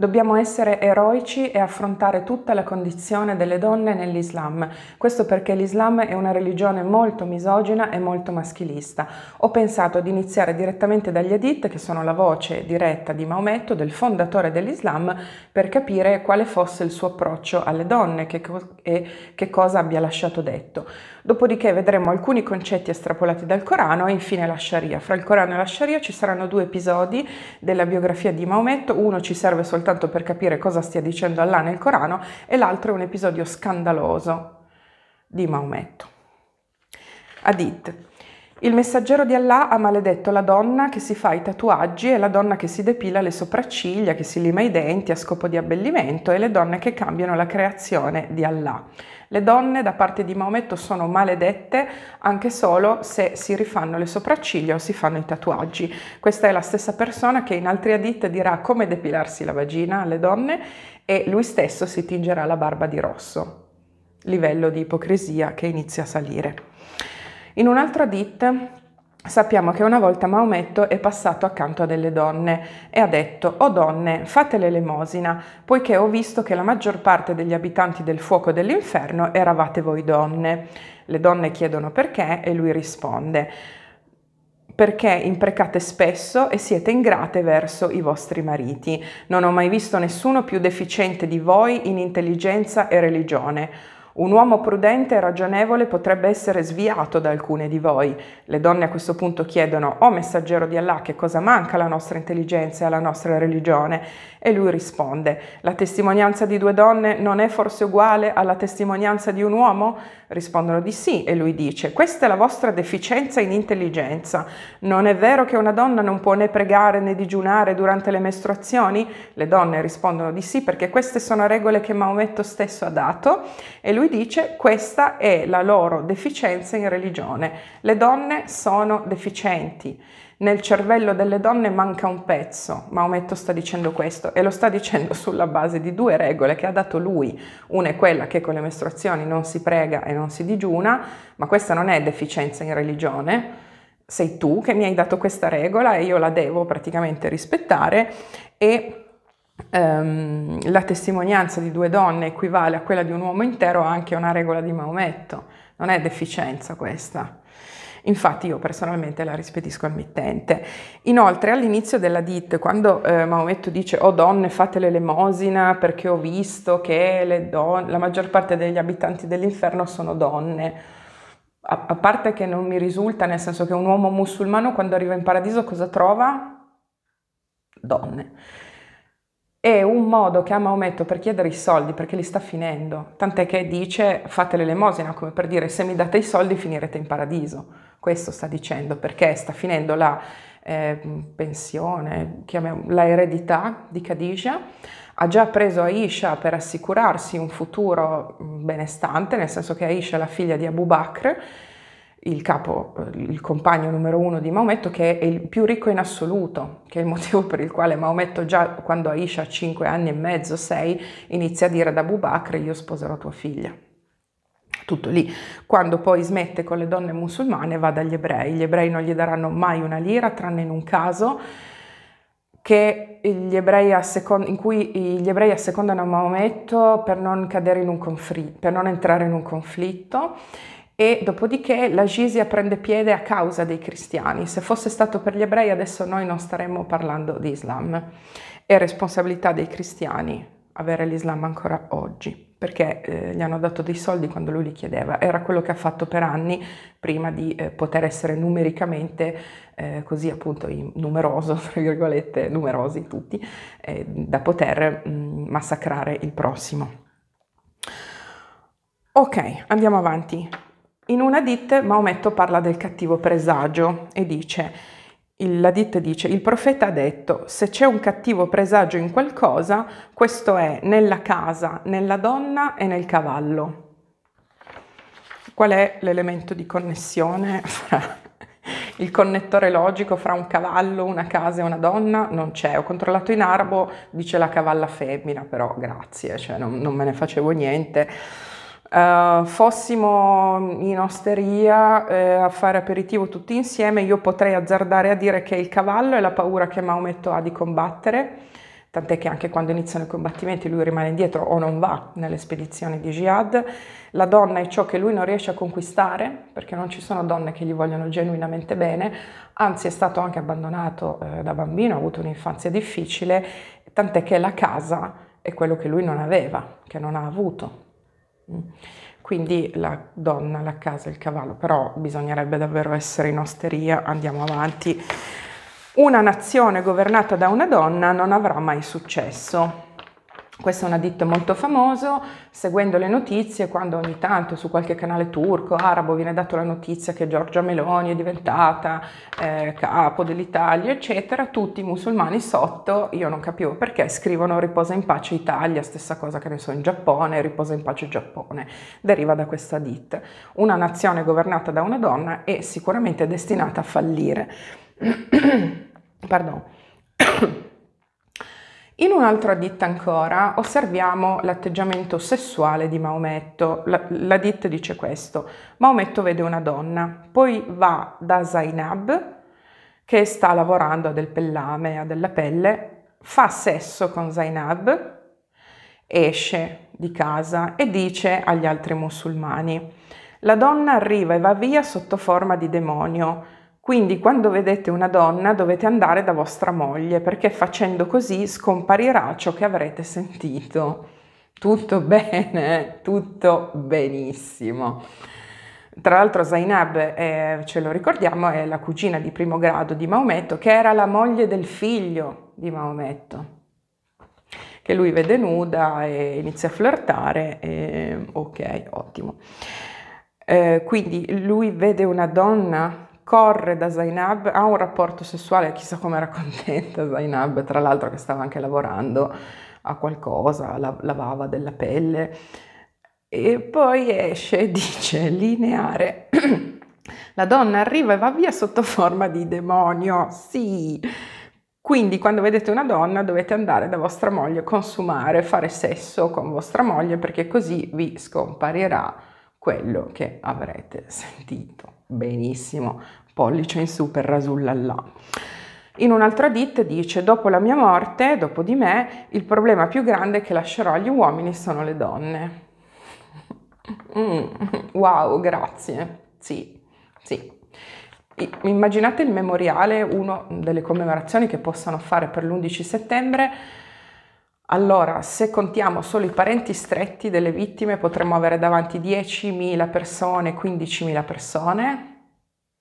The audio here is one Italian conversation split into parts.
Dobbiamo essere eroici e affrontare tutta la condizione delle donne nell'Islam. Questo perché l'Islam è una religione molto misogina e molto maschilista. Ho pensato di iniziare direttamente dagli Hadith, che sono la voce diretta di Maometto, del fondatore dell'Islam, per capire quale fosse il suo approccio alle donne che co- e che cosa abbia lasciato detto dopodiché vedremo alcuni concetti estrapolati dal Corano e infine la Sharia. Fra il Corano e la Sharia ci saranno due episodi della biografia di Maometto, uno ci serve soltanto per capire cosa stia dicendo Allah nel Corano e l'altro è un episodio scandaloso di Maometto. Adit, il messaggero di Allah ha maledetto la donna che si fa i tatuaggi e la donna che si depila le sopracciglia, che si lima i denti a scopo di abbellimento e le donne che cambiano la creazione di Allah. Le donne da parte di Maometto sono maledette anche solo se si rifanno le sopracciglia o si fanno i tatuaggi. Questa è la stessa persona che in altri hadith dirà come depilarsi la vagina alle donne e lui stesso si tingerà la barba di rosso. Livello di ipocrisia che inizia a salire. In un'altra ditta sappiamo che una volta Maometto è passato accanto a delle donne e ha detto «O donne, fate l'elemosina, poiché ho visto che la maggior parte degli abitanti del fuoco dell'inferno eravate voi donne». Le donne chiedono perché e lui risponde perché imprecate spesso e siete ingrate verso i vostri mariti. Non ho mai visto nessuno più deficiente di voi in intelligenza e religione. Un uomo prudente e ragionevole potrebbe essere sviato da alcune di voi. Le donne a questo punto chiedono, oh messaggero di Allah, che cosa manca alla nostra intelligenza e alla nostra religione? E lui risponde, la testimonianza di due donne non è forse uguale alla testimonianza di un uomo? Rispondono di sì e lui dice, questa è la vostra deficienza in intelligenza. Non è vero che una donna non può né pregare né digiunare durante le mestruazioni? Le donne rispondono di sì perché queste sono regole che Maometto stesso ha dato e lui lui dice questa è la loro deficienza in religione. Le donne sono deficienti. Nel cervello delle donne manca un pezzo. Maometto sta dicendo questo e lo sta dicendo sulla base di due regole che ha dato lui. Una è quella che con le mestruazioni non si prega e non si digiuna, ma questa non è deficienza in religione sei tu che mi hai dato questa regola e io la devo praticamente rispettare e ehm, la testimonianza di due donne equivale a quella di un uomo intero anche una regola di Maometto, non è deficienza questa. Infatti io personalmente la rispedisco al mittente. Inoltre all'inizio della DIT, quando eh, Maometto dice oh donne fate l'elemosina perché ho visto che don- la maggior parte degli abitanti dell'inferno sono donne, a parte che non mi risulta, nel senso che un uomo musulmano quando arriva in paradiso cosa trova? Donne è un modo che ha Maometto per chiedere i soldi perché li sta finendo, tant'è che dice fate l'elemosina come per dire se mi date i soldi finirete in paradiso, questo sta dicendo perché sta finendo la eh, pensione, la eredità di Khadija, ha già preso Aisha per assicurarsi un futuro benestante, nel senso che Aisha è la figlia di Abu Bakr il capo, eh, il compagno numero uno di Maometto, che è il più ricco in assoluto, che è il motivo per il quale Maometto già quando Aisha ha cinque anni e mezzo, sei, inizia a dire ad Abu Bakr io sposerò tua figlia. Tutto lì. Quando poi smette con le donne musulmane va dagli ebrei, gli ebrei non gli daranno mai una lira, tranne in un caso che gli ebrei in cui gli ebrei assecondano Maometto per non, in confl- per non entrare in un conflitto e dopodiché la Gisia prende piede a causa dei cristiani. Se fosse stato per gli ebrei adesso noi non staremmo parlando di Islam. È responsabilità dei cristiani avere l'Islam ancora oggi perché eh, gli hanno dato dei soldi quando lui li chiedeva, era quello che ha fatto per anni prima di eh, poter essere numericamente eh, così appunto numeroso, tra virgolette, numerosi tutti, eh, da poter mh, mm, massacrare il prossimo. Ok, andiamo avanti. In una ditta Maometto parla del cattivo presagio e dice, la ditta dice, il profeta ha detto, se c'è un cattivo presagio in qualcosa, questo è nella casa, nella donna e nel cavallo. Qual è l'elemento di connessione fra il connettore logico fra un cavallo, una casa e una donna non c'è. Ho controllato in arabo, dice la cavalla femmina, però grazie, cioè non, non me ne facevo niente. Uh, fossimo in osteria eh, a fare aperitivo tutti insieme, io potrei azzardare a dire che il cavallo è la paura che Maometto ha di combattere, tant'è che anche quando iniziano i combattimenti lui rimane indietro o non va nelle spedizioni di jihad, la donna è ciò che lui non riesce a conquistare, perché non ci sono donne che gli vogliono genuinamente bene, anzi è stato anche abbandonato eh, da bambino, ha avuto un'infanzia difficile, tant'è che la casa è quello che lui non aveva, che non ha avuto, Mm. Quindi la donna, la casa, il cavallo, però bisognerebbe davvero essere in osteria, andiamo avanti. Una nazione governata da una donna non avrà mai successo. Questo è un additto molto famoso, seguendo le notizie, quando ogni tanto su qualche canale turco, arabo, viene data la notizia che Giorgia Meloni è diventata eh, capo dell'Italia, eccetera, tutti i musulmani sotto, io non capivo perché, scrivono riposa in pace Italia, stessa cosa che ne so in Giappone, riposa in pace Giappone, deriva da questa addit. Una nazione governata da una donna è sicuramente destinata a fallire. Pardon. In un'altra ditta ancora osserviamo l'atteggiamento sessuale di Maometto. La, la, ditta dice questo, Maometto vede una donna, poi va da Zainab che sta lavorando a del pellame, a della pelle, fa sesso con Zainab, esce di casa e dice agli altri musulmani, la donna arriva e va via sotto forma di demonio, quindi quando vedete una donna dovete andare da vostra moglie perché facendo così scomparirà ciò che avrete sentito. Tutto bene, tutto benissimo. Tra l'altro Zainab, eh, ce lo ricordiamo, è la cugina di primo grado di Maometto che era la moglie del figlio di Maometto che lui vede nuda e inizia a flirtare e ok, ottimo. Eh, quindi lui vede una donna corre da Zainab, ha un rapporto sessuale, chissà come era contenta Zainab, tra l'altro che stava anche lavorando a qualcosa, la, lavava della pelle, e poi esce dice lineare. la donna arriva e va via sotto forma di demonio, sì. Quindi quando vedete una donna dovete andare da vostra moglie, consumare, fare sesso con vostra moglie perché così vi scomparirà quello che avrete sentito benissimo, pollice in su per rasullallà. In un'altra ditta dice, dopo la mia morte, dopo di me, il problema più grande che lascerò agli uomini sono le donne. Mm, wow, grazie. Sì, sì. Immaginate il memoriale, una delle commemorazioni che possano fare per l'11 settembre, allora, se contiamo solo i parenti stretti delle vittime, potremmo avere davanti 10.000 persone, 15.000 persone.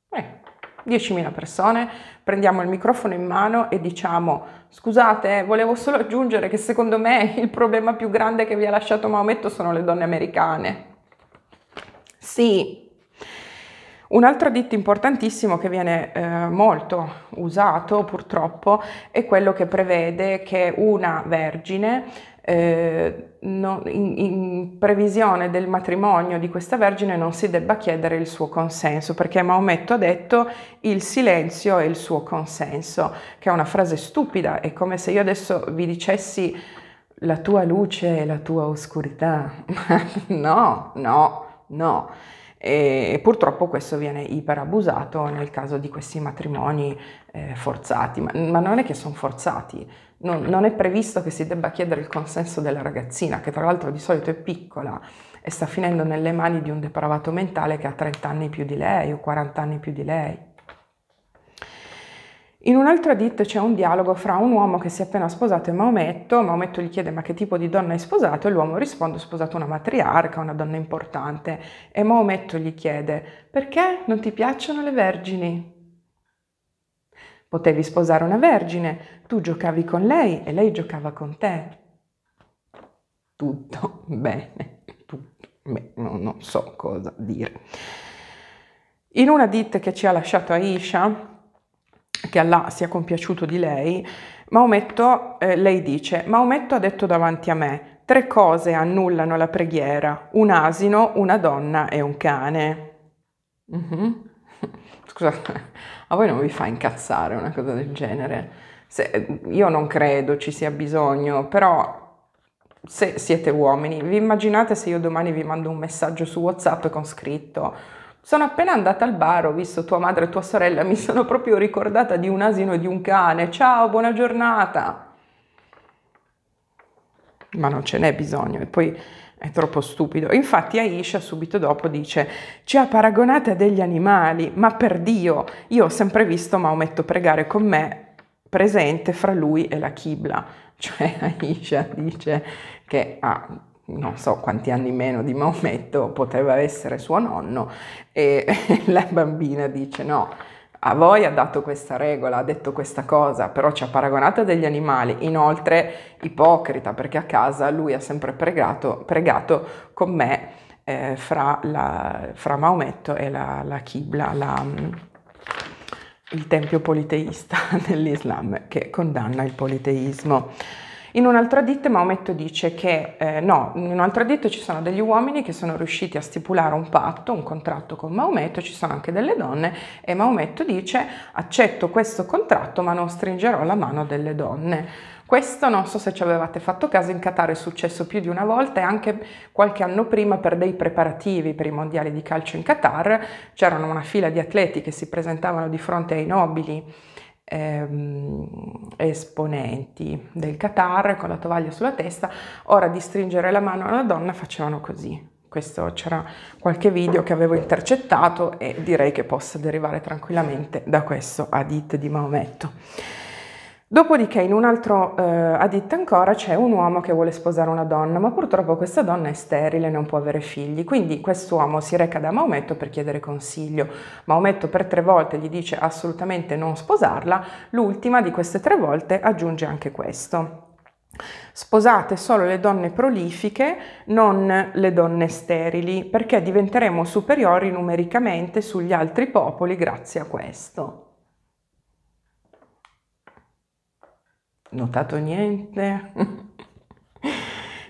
Eh, 10.000 persone, prendiamo il microfono in mano e diciamo scusate, eh, volevo solo aggiungere che secondo me il problema più grande che vi ha lasciato Maometto sono le donne americane. Sì, un altro ditto importantissimo che viene eh, molto usato purtroppo è quello che prevede che una vergine eh, no, in, in, previsione del matrimonio di questa vergine non si debba chiedere il suo consenso, perché Maometto ha detto il silenzio e il suo consenso, che è una frase stupida, è come se io adesso vi dicessi la tua luce e la tua oscurità. no, no, no e purtroppo questo viene iperabusato nel caso di questi matrimoni eh, forzati, ma, ma, non è che sono forzati, non, non, è previsto che si debba chiedere il consenso della ragazzina, che tra l'altro di solito è piccola e sta finendo nelle mani di un depravato mentale che ha 30 anni più di lei o 40 anni più di lei. In un'altra ditta c'è un dialogo fra un uomo che si è appena sposato e Maometto, Maometto gli chiede ma che tipo di donna hai sposato e l'uomo risponde ho sposato una matriarca, una donna importante e Maometto gli chiede perché non ti piacciono le vergini? Potevi sposare una vergine, tu giocavi con lei e lei giocava con te. Tutto bene, tutto bene, no, non so cosa dire. In una ditta che ci ha lasciato Aisha, che Allah sia compiaciuto di lei, Maometto, eh, lei dice, Maometto ha detto davanti a me, tre cose annullano la preghiera, un asino, una donna e un cane. Mm-hmm. Scusate, a voi non vi fa incazzare una cosa del genere? Se, io non credo ci sia bisogno, però se siete uomini, vi immaginate se io domani vi mando un messaggio su WhatsApp con scritto sono appena andata al bar, ho visto tua madre e tua sorella, mi sono proprio ricordata di un asino e di un cane. Ciao, buona giornata. Ma non ce n'è bisogno e poi è troppo stupido. Infatti Aisha subito dopo dice ci ha paragonate a degli animali, ma per Dio, io ho sempre visto Maometto pregare con me presente fra lui e la Kibla. Cioè Aisha dice che ha non so quanti anni meno di Maometto, poteva essere suo nonno, e la bambina dice no, a voi ha dato questa regola, ha detto questa cosa, però ci ha paragonato a degli animali, inoltre ipocrita perché a casa lui ha sempre pregato, pregato con me eh, fra, la, fra, Maometto e la, la Qibla, la, il tempio politeista dell'Islam che condanna il politeismo. In un altro additto Maometto dice che eh, no, in un altro additto ci sono degli uomini che sono riusciti a stipulare un patto, un contratto con Maometto, ci sono anche delle donne e Maometto dice accetto questo contratto ma non stringerò la mano delle donne. Questo non so se ci avevate fatto caso, in Qatar è successo più di una volta e anche qualche anno prima per dei preparativi per i mondiali di calcio in Qatar c'erano una fila di atleti che si presentavano di fronte ai nobili ehm, esponenti del Qatar con la tovaglia sulla testa, ora di stringere la mano alla donna facevano così. Questo c'era qualche video che avevo intercettato e direi che possa derivare tranquillamente da questo hadith di Maometto. Dopodiché in un altro eh, adit ancora c'è un uomo che vuole sposare una donna, ma purtroppo questa donna è sterile non può avere figli, quindi quest'uomo si reca da Maometto per chiedere consiglio. Maometto per tre volte gli dice assolutamente non sposarla, l'ultima di queste tre volte aggiunge anche questo. Sposate solo le donne prolifiche, non le donne sterili, perché diventeremo superiori numericamente sugli altri popoli grazie a questo. notato niente.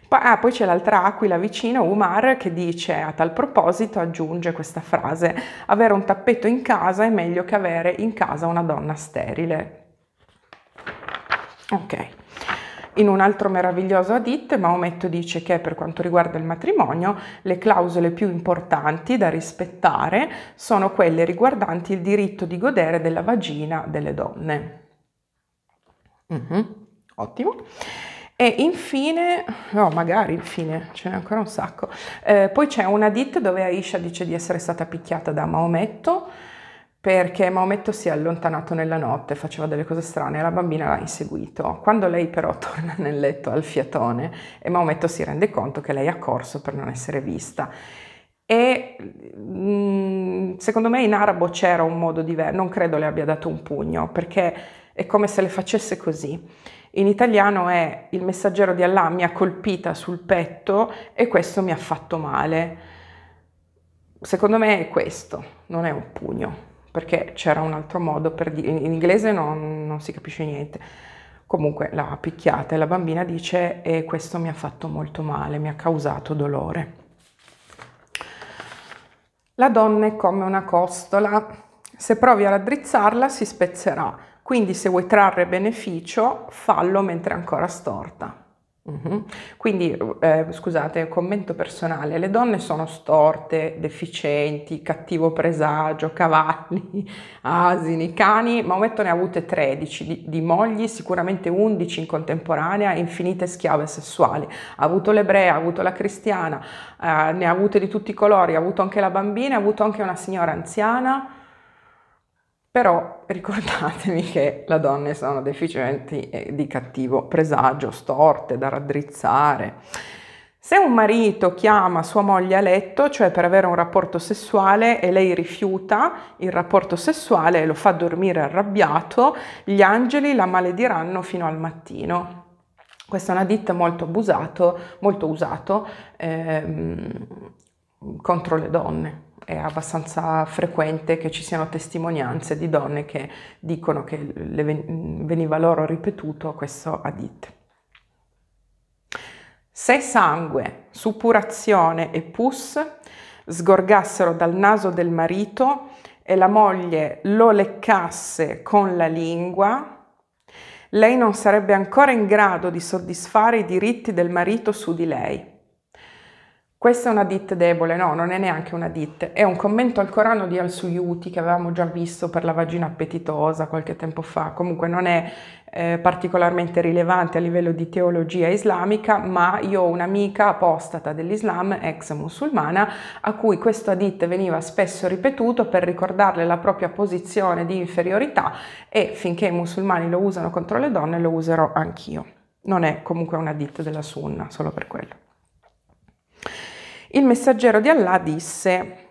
ah, poi c'è l'altra aquila vicina, Umar, che dice a tal proposito, aggiunge questa frase, avere un tappeto in casa è meglio che avere in casa una donna sterile. Ok. In un altro meraviglioso adit, Maometto dice che per quanto riguarda il matrimonio, le clausole più importanti da rispettare sono quelle riguardanti il diritto di godere della vagina delle donne. Mm-hmm. Ottimo. E infine, no, magari infine, ce n'è ancora un sacco. Eh, poi c'è una hadith dove Aisha dice di essere stata picchiata da Maometto perché Maometto si è allontanato nella notte, faceva delle cose strane e la bambina l'ha inseguito. Quando lei però torna nel letto al fiatone e Maometto si rende conto che lei ha corso per non essere vista. E mm, secondo me in arabo c'era un modo diverso, non credo le abbia dato un pugno perché è come se le facesse così. In italiano è il messaggero di Allah mi ha colpita sul petto e questo mi ha fatto male. Secondo me è questo, non è un pugno, perché c'era un altro modo per dire, in inglese non, non si capisce niente. Comunque la picchiata e la bambina dice e questo mi ha fatto molto male, mi ha causato dolore. La donna è come una costola, se provi a raddrizzarla si spezzerà, quindi se vuoi trarre beneficio, fallo mentre è ancora storta. Mhm. Quindi, eh, scusate, commento personale, le donne sono storte, deficienti, cattivo presagio, cavalli, asini, cani, Maometto ne ha avute 13 di, di mogli, sicuramente 11 in contemporanea, infinite schiave sessuali. Ha avuto l'ebrea, ha avuto la cristiana, eh, ne ha avute di tutti i colori, ha avuto anche la bambina, ha avuto anche una signora anziana però ricordatevi che le donne sono deficienti e di cattivo presagio, storte, da raddrizzare. Se un marito chiama sua moglie a letto, cioè per avere un rapporto sessuale, e lei rifiuta il rapporto sessuale e lo fa dormire arrabbiato, gli angeli la malediranno fino al mattino. Questa è una ditta molto abusato, molto usato ehm, contro le donne è abbastanza frequente che ci siano testimonianze di donne che dicono che veniva loro ripetuto questo adit. Se sangue, suppurazione e pus sgorgassero dal naso del marito e la moglie lo leccasse con la lingua, lei non sarebbe ancora in grado di soddisfare i diritti del marito su di lei questa è una DIT debole, no, non è neanche una DIT, è un commento al Corano di Al-Suyuti che avevamo già visto per la vagina appetitosa qualche tempo fa, comunque non è eh, particolarmente rilevante a livello di teologia islamica, ma io ho un'amica apostata dell'Islam, ex musulmana, a cui questo adit veniva spesso ripetuto per ricordarle la propria posizione di inferiorità e finché i musulmani lo usano contro le donne lo userò anch'io. Non è comunque una adit della sunna, solo per quello. Il messaggero di Allah disse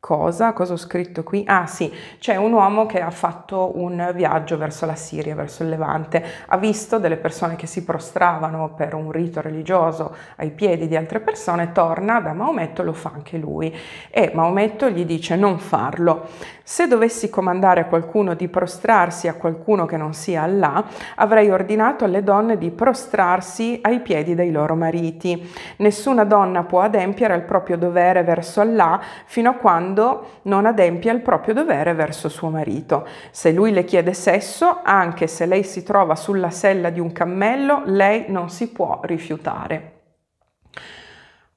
Cosa? Cosa ho scritto qui? Ah sì, c'è un uomo che ha fatto un viaggio verso la Siria, verso il Levante, ha visto delle persone che si prostravano per un rito religioso ai piedi di altre persone, torna da Maometto, lo fa anche lui e Maometto gli dice non farlo. Se dovessi comandare a qualcuno di prostrarsi a qualcuno che non sia Allah, avrei ordinato alle donne di prostrarsi ai piedi dei loro mariti. Nessuna donna può adempiere al proprio dovere verso Allah fino a quando quando non adempia il proprio dovere verso suo marito. Se lui le chiede sesso, anche se lei si trova sulla sella di un cammello, lei non si può rifiutare.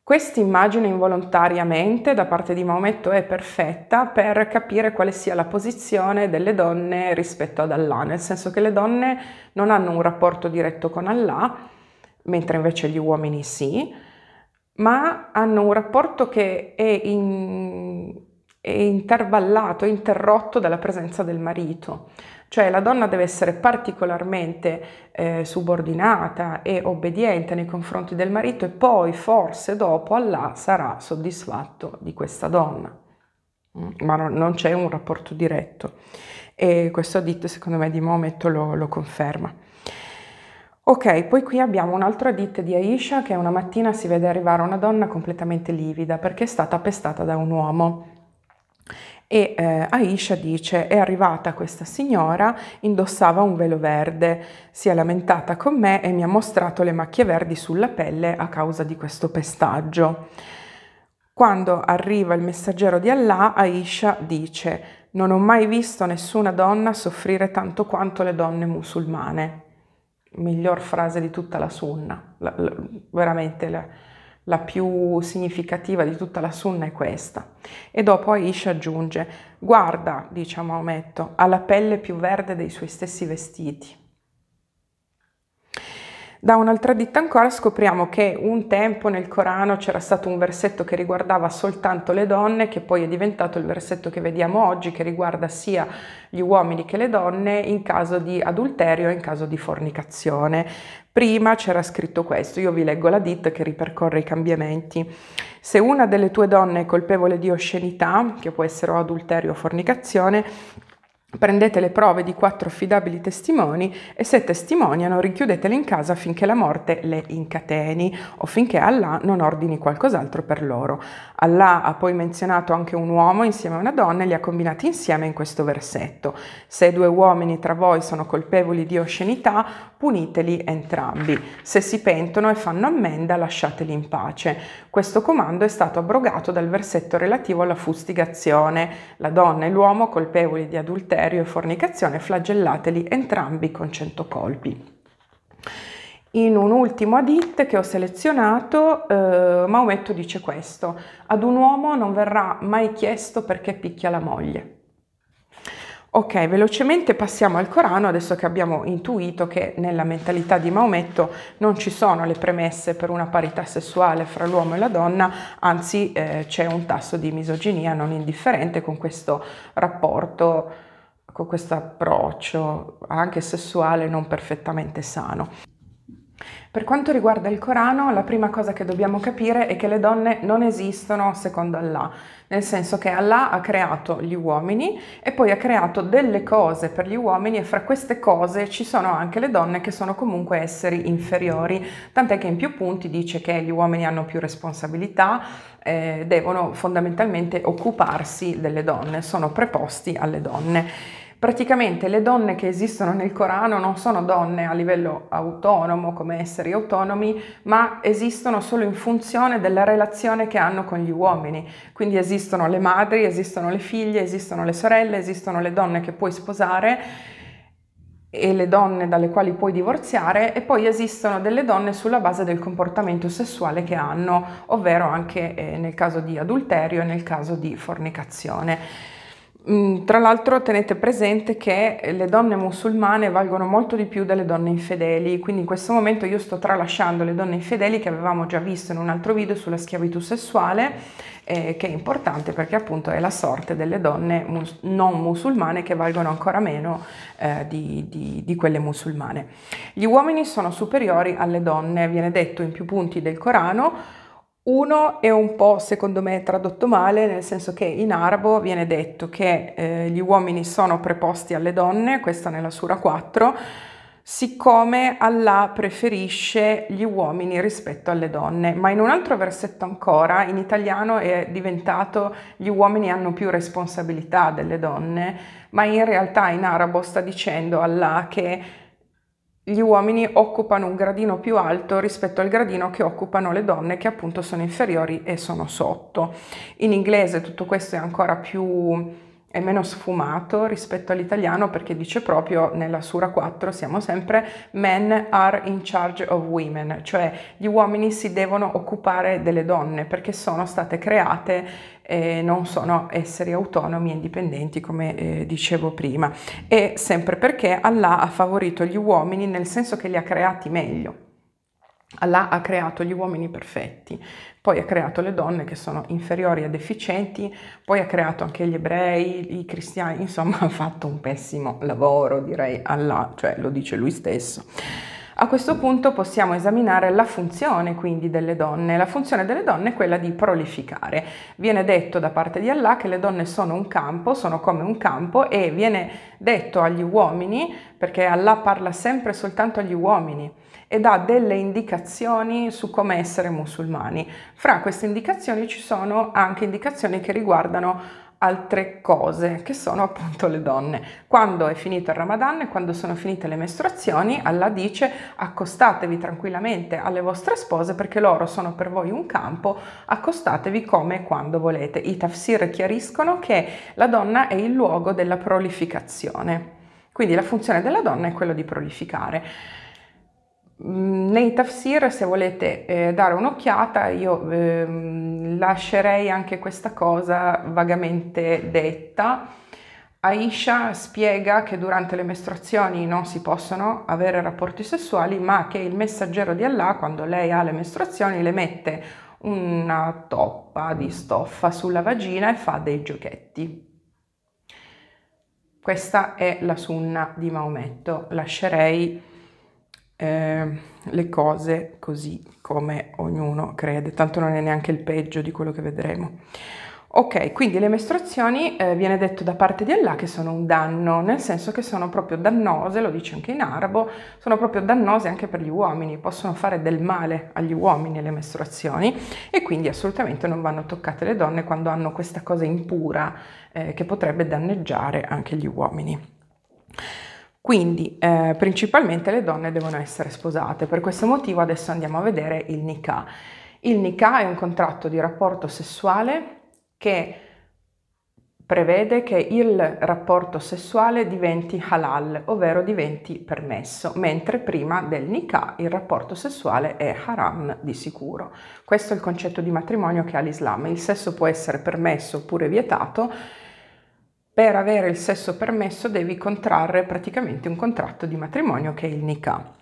Questa immagine involontariamente da parte di Maometto è perfetta per capire quale sia la posizione delle donne rispetto ad Allah, nel senso che le donne non hanno un rapporto diretto con Allah, mentre invece gli uomini sì, ma hanno un rapporto che è, in, è intervallato, interrotto dalla presenza del marito. Cioè la donna deve essere particolarmente eh, subordinata e obbediente nei confronti del marito e poi forse dopo Allah sarà soddisfatto di questa donna. Mm, ma no, non c'è un rapporto diretto. E questo dito secondo me di Momet lo, lo conferma. Ok, poi qui abbiamo un'altra ditta di Aisha che una mattina si vede arrivare una donna completamente livida perché è stata pestata da un uomo. E eh, Aisha dice, è arrivata questa signora, indossava un velo verde, si è lamentata con me e mi ha mostrato le macchie verdi sulla pelle a causa di questo pestaggio. Quando arriva il messaggero di Allah, Aisha dice, non ho mai visto nessuna donna soffrire tanto quanto le donne musulmane miglior frase di tutta la sunna, la, la, veramente la, la, più significativa di tutta la sunna è questa. E dopo Aisha aggiunge, guarda, dice a Maometto, alla pelle più verde dei suoi stessi vestiti. Da un'altra ditta ancora scopriamo che un tempo nel Corano c'era stato un versetto che riguardava soltanto le donne, che poi è diventato il versetto che vediamo oggi, che riguarda sia gli uomini che le donne in caso di adulterio e in caso di fornicazione. Prima c'era scritto questo, io vi leggo la ditta che ripercorre i cambiamenti. Se una delle tue donne è colpevole di oscenità, che può essere adulterio o fornicazione, Prendete le prove di quattro affidabili testimoni e se testimoniano richiudetele in casa finché la morte le incateni o finché Allah non ordini qualcos'altro per loro. Allah ha poi menzionato anche un uomo insieme a una donna e li ha combinati insieme in questo versetto. Se due uomini tra voi sono colpevoli di oscenità, puniteli entrambi. Se si pentono e fanno ammenda, lasciateli in pace. Questo comando è stato abrogato dal versetto relativo alla fustigazione. La donna e l'uomo colpevoli di adulterio adulterio e fornicazione, flagellateli entrambi con 100 colpi. In un ultimo adit che ho selezionato, eh, Maometto dice questo, ad un uomo non verrà mai chiesto perché picchia la moglie. Ok, velocemente passiamo al Corano, adesso che abbiamo intuito che nella mentalità di Maometto non ci sono le premesse per una parità sessuale fra l'uomo e la donna, anzi eh, c'è un tasso di misoginia non indifferente con questo rapporto con questo approccio anche sessuale non perfettamente sano. Per quanto riguarda il Corano, la prima cosa che dobbiamo capire è che le donne non esistono secondo Allah, nel senso che Allah ha creato gli uomini e poi ha creato delle cose per gli uomini e fra queste cose ci sono anche le donne che sono comunque esseri inferiori, tant'è che in più punti dice che gli uomini hanno più responsabilità, eh, devono fondamentalmente occuparsi delle donne, sono preposti alle donne. Praticamente le donne che esistono nel Corano non sono donne a livello autonomo, come esseri autonomi, ma esistono solo in funzione della relazione che hanno con gli uomini. Quindi esistono le madri, esistono le figlie, esistono le sorelle, esistono le donne che puoi sposare e le donne dalle quali puoi divorziare e poi esistono delle donne sulla base del comportamento sessuale che hanno, ovvero anche eh, nel caso di adulterio e nel caso di fornicazione. Mm, tra l'altro tenete presente che le donne musulmane valgono molto di più delle donne infedeli, quindi in questo momento io sto tralasciando le donne infedeli che avevamo già visto in un altro video sulla schiavitù sessuale, eh, che è importante perché appunto è la sorte delle donne mus- non musulmane che valgono ancora meno eh, di, di, di quelle musulmane. Gli uomini sono superiori alle donne, viene detto in più punti del Corano. Uno è un po', secondo me, tradotto male, nel senso che in arabo viene detto che eh, gli uomini sono preposti alle donne, questa nella Sura 4, siccome Allah preferisce gli uomini rispetto alle donne, ma in un altro versetto ancora, in italiano è diventato gli uomini hanno più responsabilità delle donne, ma in realtà in arabo sta dicendo Allah che gli uomini occupano un gradino più alto rispetto al gradino che occupano le donne che appunto sono inferiori e sono sotto. In inglese tutto questo è ancora più è meno sfumato rispetto all'italiano perché dice proprio nella Sura 4 siamo sempre men are in charge of women, cioè gli uomini si devono occupare delle donne perché sono state create e non sono esseri autonomi e indipendenti come eh, dicevo prima e sempre perché Allah ha favorito gli uomini nel senso che li ha creati meglio. Allah ha creato gli uomini perfetti, poi ha creato le donne che sono inferiori e deficienti, poi ha creato anche gli ebrei, i cristiani, insomma ha fatto un pessimo lavoro, direi Allah, cioè lo dice lui stesso. A questo punto possiamo esaminare la funzione quindi delle donne. La funzione delle donne è quella di prolificare. Viene detto da parte di Allah che le donne sono un campo, sono come un campo e viene detto agli uomini, perché Allah parla sempre soltanto agli uomini, e dà delle indicazioni su come essere musulmani. Fra queste indicazioni ci sono anche indicazioni che riguardano altre cose che sono appunto le donne. Quando è finito il Ramadan e quando sono finite le mestruazioni, Allah dice accostatevi tranquillamente alle vostre spose perché loro sono per voi un campo, accostatevi come e quando volete. I tafsir chiariscono che la donna è il luogo della prolificazione. Quindi la funzione della donna è quella di prolificare. Mm, nei tafsir, se volete eh, dare un'occhiata, io eh, lascerei anche questa cosa vagamente detta. Aisha spiega che durante le mestruazioni non si possono avere rapporti sessuali, ma che il messaggero di Allah, quando lei ha le mestruazioni, le mette una toppa di stoffa sulla vagina e fa dei giochetti. Questa è la sunna di Maometto. Lascerei eh, le cose così come ognuno crede, tanto non è neanche il peggio di quello che vedremo. Ok, quindi le mestruazioni eh, viene detto da parte di Allah che sono un danno, nel senso che sono proprio dannose, lo dice anche in arabo, sono proprio dannose anche per gli uomini, possono fare del male agli uomini le mestruazioni e quindi assolutamente non vanno toccate le donne quando hanno questa cosa impura eh, che potrebbe danneggiare anche gli uomini. Quindi eh, principalmente le donne devono essere sposate, per questo motivo adesso andiamo a vedere il nikah. Il nikah è un contratto di rapporto sessuale che prevede che il rapporto sessuale diventi halal, ovvero diventi permesso, mentre prima del nikah il rapporto sessuale è haram di sicuro. Questo è il concetto di matrimonio che ha l'Islam. Il sesso può essere permesso oppure vietato, per avere il sesso permesso devi contrarre praticamente un contratto di matrimonio che è il nikah.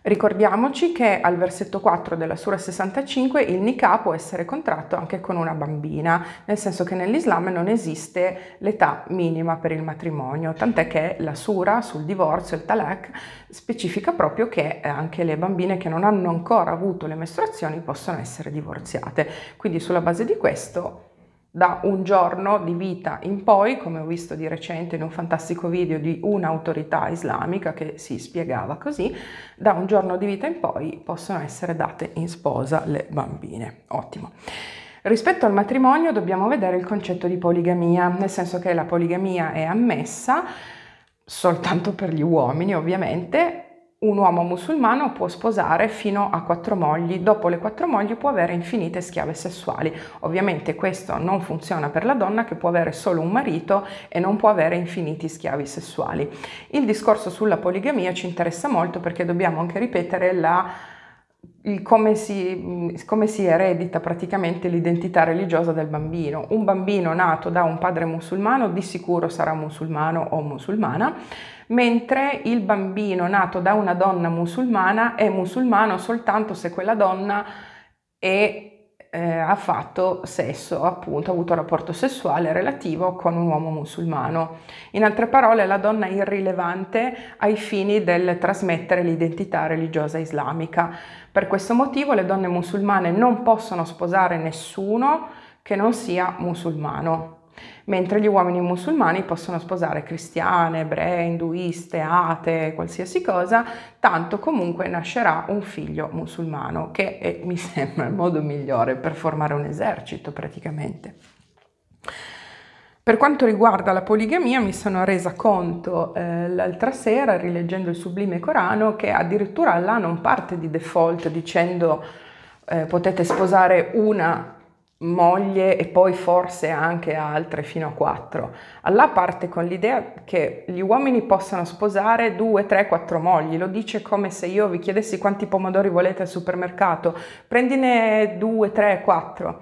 Ricordiamoci che al versetto 4 della Sura 65 il nikah può essere contratto anche con una bambina, nel senso che nell'Islam non esiste l'età minima per il matrimonio, tant'è che la Sura sul divorzio, il talak, specifica proprio che eh, anche le bambine che non hanno ancora avuto le mestruazioni possono essere divorziate. Quindi sulla base di questo da un giorno di vita in poi, come ho visto di recente in un fantastico video di un'autorità islamica che si spiegava così, da un giorno di vita in poi possono essere date in sposa le bambine. Ottimo. Rispetto al matrimonio dobbiamo vedere il concetto di poligamia, nel senso che la poligamia è ammessa soltanto per gli uomini ovviamente, un uomo musulmano può sposare fino a quattro mogli, dopo le quattro mogli può avere infinite schiave sessuali. Ovviamente questo non funziona per la donna che può avere solo un marito e non può avere infiniti schiavi sessuali. Il discorso sulla poligamia ci interessa molto perché dobbiamo anche ripetere la come si, come si, eredita praticamente l'identità religiosa del bambino. Un bambino nato da un padre musulmano di sicuro sarà musulmano o musulmana, mentre il bambino nato da una donna musulmana è musulmano soltanto se quella donna è eh, ha fatto sesso, appunto, ha avuto un rapporto sessuale relativo con un uomo musulmano. In altre parole, la donna è irrilevante ai fini del trasmettere l'identità religiosa islamica. Per questo motivo le donne musulmane non possono sposare nessuno che non sia musulmano mentre gli uomini musulmani possono sposare cristiane, ebree, induiste, atee, qualsiasi cosa, tanto comunque nascerà un figlio musulmano, che è, mi sembra il modo migliore per formare un esercito praticamente. Per quanto riguarda la poligamia, mi sono resa conto eh, l'altra sera, rileggendo il sublime Corano, che addirittura Allah non parte di default dicendo eh, potete sposare una moglie e poi forse anche altre fino a quattro. Allah parte con l'idea che gli uomini possano sposare due, tre, quattro mogli, lo dice come se io vi chiedessi quanti pomodori volete al supermercato, prendine due, tre, quattro.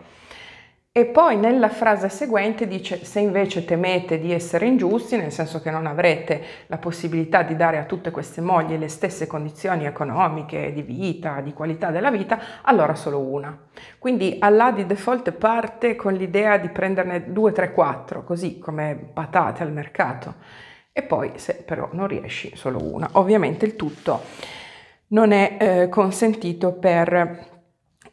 E poi nella frase seguente dice se invece temete di essere ingiusti, nel senso che non avrete la possibilità di dare a tutte queste mogli le stesse condizioni economiche, di vita, di qualità della vita, allora solo una. Quindi Allah di default parte con l'idea di prenderne 2, 3, 4, così come patate al mercato. E poi se però non riesci solo una. Ovviamente il tutto non è eh, consentito per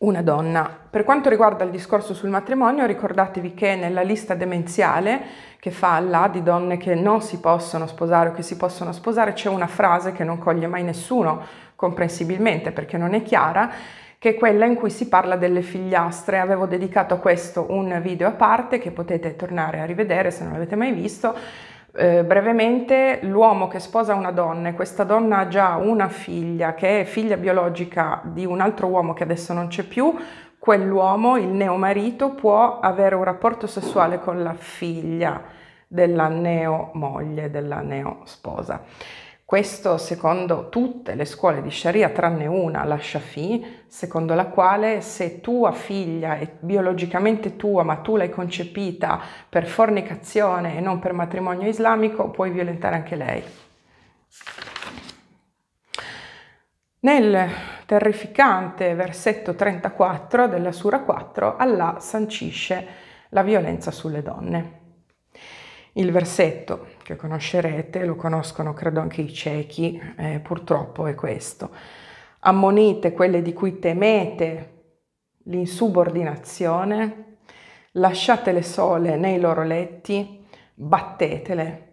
una donna. Per quanto riguarda il discorso sul matrimonio, ricordatevi che nella lista demenziale che fa là di donne che non si possono sposare o che si possono sposare c'è una frase che non coglie mai nessuno, comprensibilmente perché non è chiara, che è quella in cui si parla delle figliastre. Avevo dedicato a questo un video a parte che potete tornare a rivedere se non l'avete mai visto eh, brevemente, l'uomo che sposa una donna e questa donna ha già una figlia che è figlia biologica di un altro uomo che adesso non c'è più, quell'uomo, il neomarito, può avere un rapporto sessuale con la figlia della neomoglie, della neo neosposa. Questo secondo tutte le scuole di Sharia, tranne una, la Shafi, secondo la quale se tua figlia è biologicamente tua, ma tu l'hai concepita per fornicazione e non per matrimonio islamico, puoi violentare anche lei. Nel terrificante versetto 34 della Sura 4, Allah sancisce la violenza sulle donne. Il versetto che conoscerete, lo conoscono credo anche i ciechi, eh, purtroppo è questo. Ammonite quelle di cui temete l'insubordinazione, lasciatele sole nei loro letti, battetele.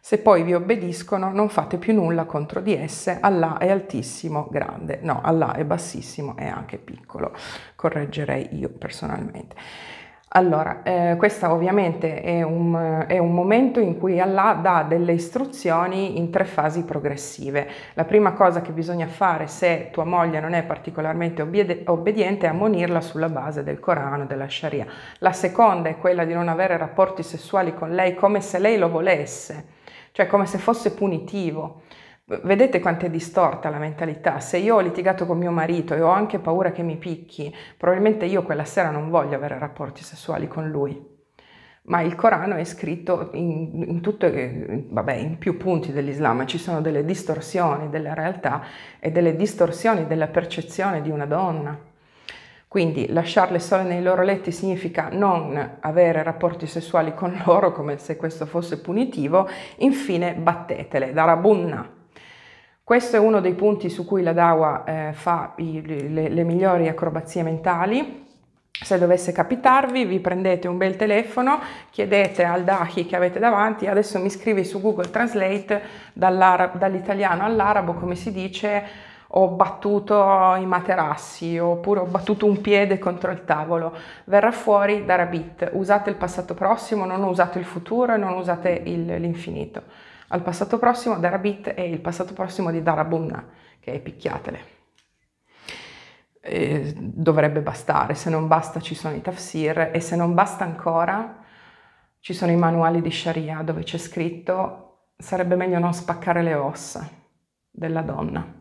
Se poi vi obbediscono, non fate più nulla contro di esse. Allah è altissimo, grande. No, Allah è bassissimo e anche piccolo, correggerei io personalmente. Allora, eh, questo ovviamente è un, è un, momento in cui Allah dà delle istruzioni in tre fasi progressive. La prima cosa che bisogna fare se tua moglie non è particolarmente obbediente è ammonirla sulla base del Corano, della Sharia. La seconda è quella di non avere rapporti sessuali con lei come se lei lo volesse, cioè come se fosse punitivo. Vedete quanto è distorta la mentalità? Se io ho litigato con mio marito e ho anche paura che mi picchi, probabilmente io quella sera non voglio avere rapporti sessuali con lui. Ma il Corano è scritto in, in, tutto, eh, vabbè, in più punti dell'Islam, ci sono delle distorsioni della realtà e delle distorsioni della percezione di una donna. Quindi lasciarle sole nei loro letti significa non avere rapporti sessuali con loro come se questo fosse punitivo, infine battetele, darabunna, questo è uno dei punti su cui la DAWA eh, fa i, le, le migliori acrobazie mentali. Se dovesse capitarvi, vi prendete un bel telefono, chiedete al Dahi che avete davanti, adesso mi scrivi su Google Translate dall'italiano all'arabo come si dice ho battuto i materassi oppure ho battuto un piede contro il tavolo. Verrà fuori da Rabbit. Usate il passato prossimo, non usate il futuro e non usate l'infinito al passato prossimo darabit è il passato prossimo di darabunna, che è picchiatele. E dovrebbe bastare, se non basta ci sono i tafsir e se non basta ancora ci sono i manuali di Sharia dove c'è scritto sarebbe meglio non spaccare le ossa della donna.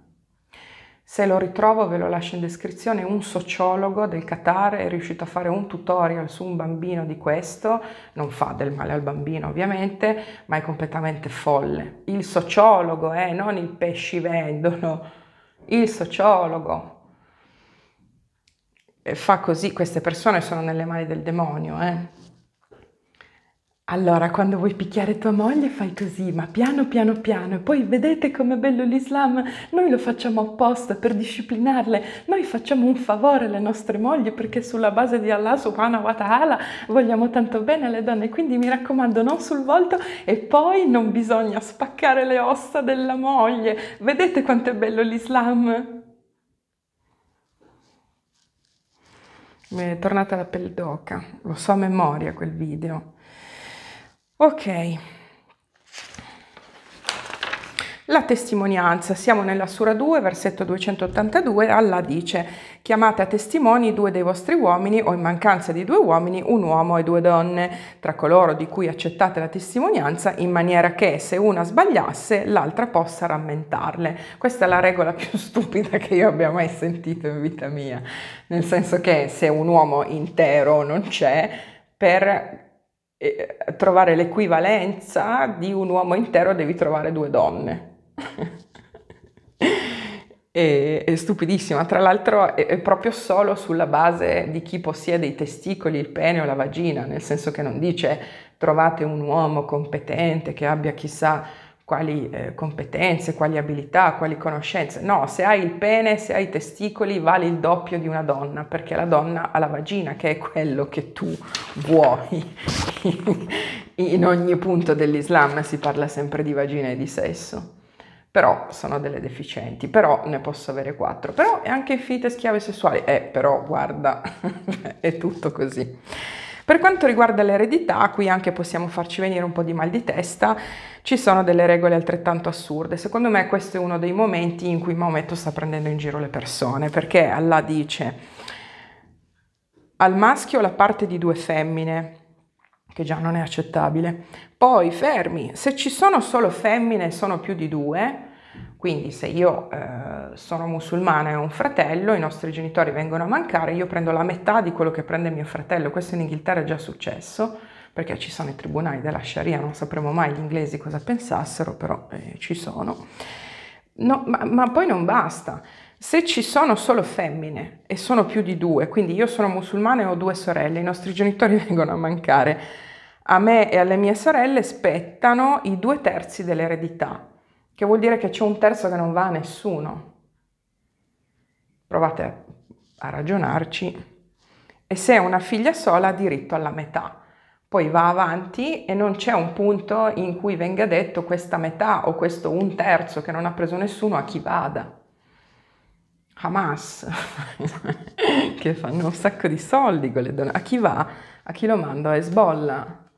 Se lo ritrovo ve lo lascio in descrizione, un sociologo del Qatar è riuscito a fare un tutorial su un bambino di questo, non fa del male al bambino ovviamente, ma è completamente folle. Il sociologo, eh, non il pesci vendono, il sociologo fa così, queste persone sono nelle mani del demonio, eh. Allora, quando vuoi picchiare tua moglie fai così, ma piano piano piano, e poi vedete com'è bello l'Islam, noi lo facciamo apposta per disciplinarle, noi facciamo un favore alle nostre mogli perché sulla base di Allah subhanahu wa ta'ala vogliamo tanto bene alle donne, quindi mi raccomando non sul volto e poi non bisogna spaccare le ossa della moglie, vedete quanto è bello l'Islam? Mi è tornata la pelle d'oca, lo so a memoria quel video. Ok. La testimonianza, siamo nella Sura 2, versetto 282, Allah dice, chiamate a testimoni due dei vostri uomini o in mancanza di due uomini un uomo e due donne, tra coloro di cui accettate la testimonianza, in maniera che se una sbagliasse l'altra possa rammentarle. Questa è la regola più stupida che io abbia mai sentito in vita mia, nel senso che se un uomo intero non c'è, per trovare l'equivalenza di un uomo intero devi trovare due donne. è, è, stupidissima, tra l'altro è, è, proprio solo sulla base di chi possiede i testicoli, il pene o la vagina, nel senso che non dice trovate un uomo competente che abbia chissà quali eh, competenze, quali abilità, quali conoscenze. No, se hai il pene, se hai i testicoli, vale il doppio di una donna, perché la donna ha la vagina, che è quello che tu vuoi. In ogni punto dell'Islam si parla sempre di vagina e di sesso. Però sono delle deficienti, però ne posso avere quattro. Però è anche fite schiave sessuali. Eh, però guarda, è tutto così. Per quanto riguarda l'eredità, qui anche possiamo farci venire un po' di mal di testa, ci sono delle regole altrettanto assurde. Secondo me questo è uno dei momenti in cui Maometto sta prendendo in giro le persone, perché Allah dice al maschio la parte di due femmine, che già non è accettabile. Poi fermi, se ci sono solo femmine e sono più di due, quindi se io eh, sono musulmana e ho un fratello, i nostri genitori vengono a mancare, io prendo la metà di quello che prende mio fratello. Questo in Inghilterra è già successo, perché ci sono i tribunali della Sharia, non sapremo mai gli inglesi cosa pensassero, però eh, ci sono. No, ma, ma poi non basta. Se ci sono solo femmine e sono più di due, quindi io sono musulmana e ho due sorelle, i nostri genitori vengono a mancare. A me e alle mie sorelle spettano i due terzi dell'eredità, che vuol dire che c'è un terzo che non va a nessuno. Provate a ragionarci. E se è una figlia sola ha diritto alla metà. Poi va avanti e non c'è un punto in cui venga detto questa metà o questo un terzo che non ha preso nessuno a chi vada. Hamas, che fanno un sacco di soldi con le donne, A chi va? A chi lo manda? A Hezbollah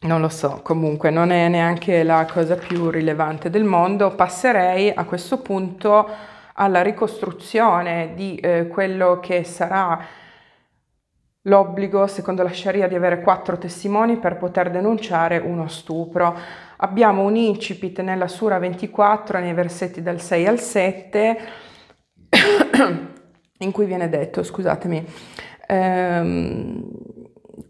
non lo so, comunque non è neanche la cosa più rilevante del mondo. Passerei a questo punto alla ricostruzione di eh, quello che sarà l'obbligo, secondo la Sharia, di avere quattro testimoni per poter denunciare uno stupro. Abbiamo un incipit nella Sura 24, nei versetti dal 6 al 7, in cui viene detto, scusatemi, ehm,